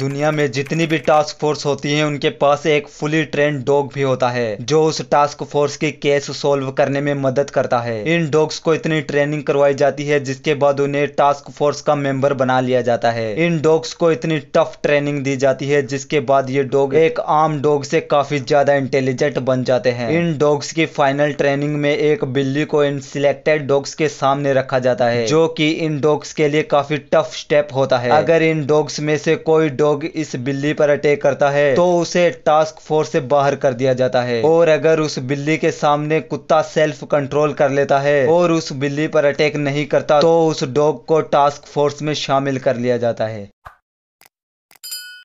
दुनिया में जितनी भी टास्क फोर्स होती है उनके पास एक फुली ट्रेन डॉग भी होता है जो उस टास्क फोर्स की केस सोल्व करने में मदद करता है इन डॉग्स को इतनी ट्रेनिंग करवाई जाती है जिसके बाद उन्हें टास्क फोर्स का मेंबर बना लिया जाता है इन डॉग्स को इतनी टफ ट्रेनिंग दी जाती है जिसके बाद ये डॉग एक आम डॉग से काफी ज्यादा इंटेलिजेंट बन जाते हैं इन डॉग्स की फाइनल ट्रेनिंग में एक बिल्ली को इन सिलेक्टेड डॉग्स के सामने रखा जाता है जो की इन डॉग्स के लिए काफी टफ स्टेप होता है अगर इन डॉग्स में से कोई डॉग लोग इस बिल्ली पर अटैक करता है तो उसे टास्क फोर्स से बाहर कर दिया जाता है और अगर उस बिल्ली के सामने कुत्ता सेल्फ कंट्रोल कर लेता है और उस बिल्ली पर अटैक नहीं करता तो उस डॉग को टास्क फोर्स में शामिल कर लिया जाता है